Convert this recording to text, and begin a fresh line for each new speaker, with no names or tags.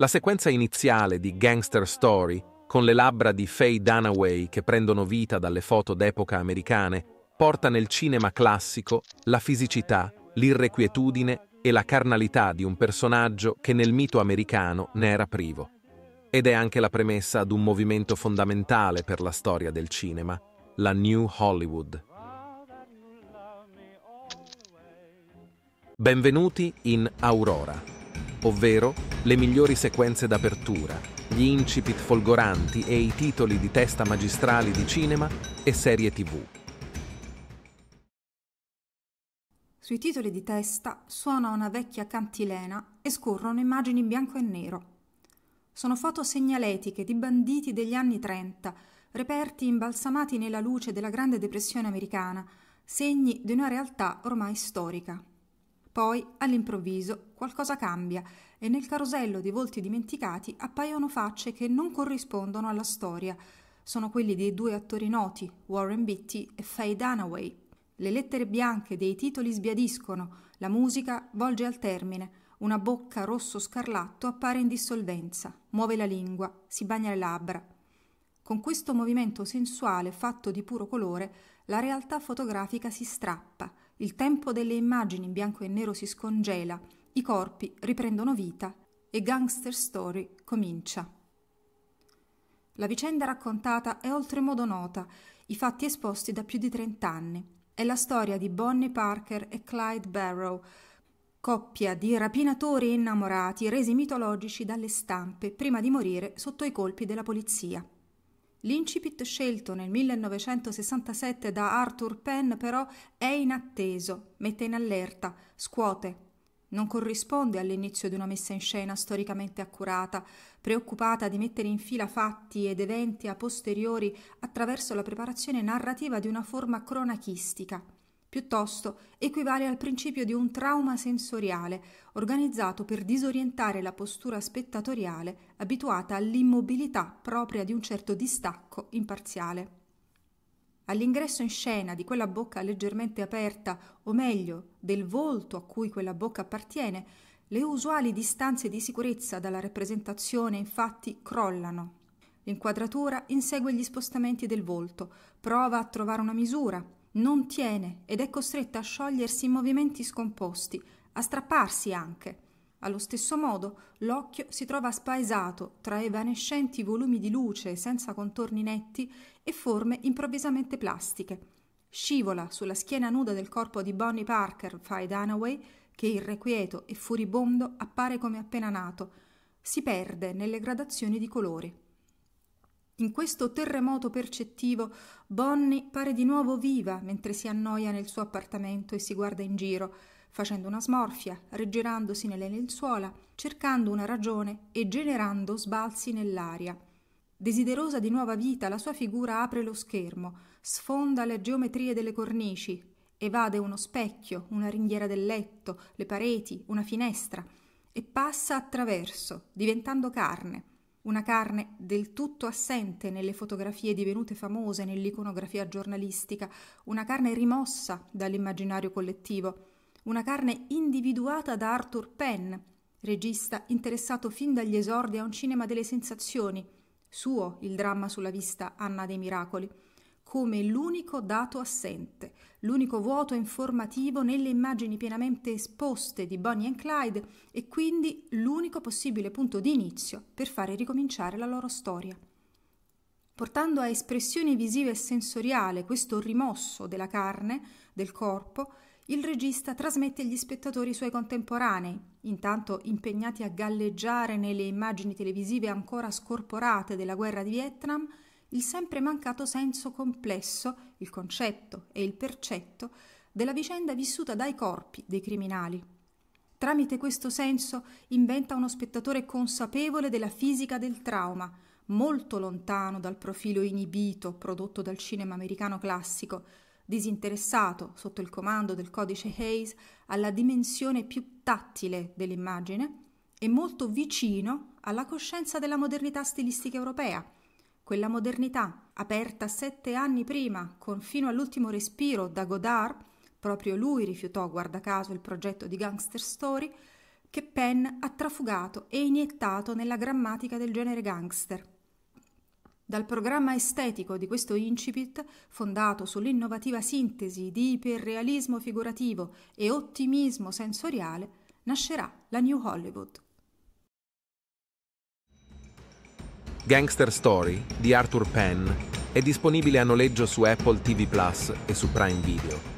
La sequenza iniziale di Gangster Story, con le labbra di Faye Dunaway che prendono vita dalle foto d'epoca americane, porta nel cinema classico la fisicità, l'irrequietudine e la carnalità di un personaggio che nel mito americano ne era privo. Ed è anche la premessa ad un movimento fondamentale per la storia del cinema, la New Hollywood. Benvenuti in Aurora ovvero le migliori sequenze d'apertura, gli incipit folgoranti e i titoli di testa magistrali di cinema e serie tv.
Sui titoli di testa suona una vecchia cantilena e scorrono immagini in bianco e nero. Sono foto segnaletiche di banditi degli anni 30, reperti imbalsamati nella luce della Grande Depressione americana, segni di una realtà ormai storica. Poi, all'improvviso, qualcosa cambia e nel carosello di volti dimenticati appaiono facce che non corrispondono alla storia. Sono quelli dei due attori noti, Warren Beatty e Faye Dunaway. Le lettere bianche dei titoli sbiadiscono, la musica volge al termine, una bocca rosso scarlatto appare in dissolvenza, muove la lingua, si bagna le labbra. Con questo movimento sensuale fatto di puro colore, la realtà fotografica si strappa, il tempo delle immagini in bianco e nero si scongela, i corpi riprendono vita e Gangster Story comincia. La vicenda raccontata è oltremodo nota, i fatti esposti da più di 30 anni. È la storia di Bonnie Parker e Clyde Barrow, coppia di rapinatori innamorati resi mitologici dalle stampe prima di morire sotto i colpi della polizia. L'incipit scelto nel 1967 da Arthur Penn però è inatteso, mette in allerta, scuote. Non corrisponde all'inizio di una messa in scena storicamente accurata, preoccupata di mettere in fila fatti ed eventi a posteriori attraverso la preparazione narrativa di una forma cronachistica. Piuttosto equivale al principio di un trauma sensoriale organizzato per disorientare la postura spettatoriale abituata all'immobilità propria di un certo distacco imparziale. All'ingresso in scena di quella bocca leggermente aperta, o meglio, del volto a cui quella bocca appartiene, le usuali distanze di sicurezza dalla rappresentazione infatti crollano. L'inquadratura insegue gli spostamenti del volto, prova a trovare una misura, non tiene ed è costretta a sciogliersi in movimenti scomposti, a strapparsi anche. Allo stesso modo, l'occhio si trova spaesato tra evanescenti volumi di luce senza contorni netti e forme improvvisamente plastiche. Scivola sulla schiena nuda del corpo di Bonnie Parker, Faye Dunaway, che irrequieto e furibondo appare come appena nato. Si perde nelle gradazioni di colori. In questo terremoto percettivo, Bonnie pare di nuovo viva mentre si annoia nel suo appartamento e si guarda in giro, facendo una smorfia, reggerandosi nelle lenzuola, cercando una ragione e generando sbalzi nell'aria. Desiderosa di nuova vita, la sua figura apre lo schermo, sfonda le geometrie delle cornici, evade uno specchio, una ringhiera del letto, le pareti, una finestra, e passa attraverso, diventando carne una carne del tutto assente nelle fotografie divenute famose nell'iconografia giornalistica, una carne rimossa dall'immaginario collettivo, una carne individuata da Arthur Penn, regista interessato fin dagli esordi a un cinema delle sensazioni, suo il dramma sulla vista Anna dei Miracoli come l'unico dato assente, l'unico vuoto informativo nelle immagini pienamente esposte di Bonnie e Clyde e quindi l'unico possibile punto di inizio per fare ricominciare la loro storia. Portando a espressione visiva e sensoriale questo rimosso della carne, del corpo, il regista trasmette agli spettatori suoi contemporanei, intanto impegnati a galleggiare nelle immagini televisive ancora scorporate della guerra di Vietnam, il sempre mancato senso complesso, il concetto e il percetto della vicenda vissuta dai corpi dei criminali. Tramite questo senso inventa uno spettatore consapevole della fisica del trauma, molto lontano dal profilo inibito prodotto dal cinema americano classico, disinteressato sotto il comando del codice Hayes alla dimensione più tattile dell'immagine e molto vicino alla coscienza della modernità stilistica europea, quella modernità, aperta sette anni prima, con fino all'ultimo respiro da Godard, proprio lui rifiutò, guarda caso, il progetto di Gangster Story, che Penn ha trafugato e iniettato nella grammatica del genere gangster. Dal programma estetico di questo incipit, fondato sull'innovativa sintesi di iperrealismo figurativo e ottimismo sensoriale, nascerà la New Hollywood.
Gangster Story di Arthur Penn è disponibile a noleggio su Apple TV Plus e su Prime Video.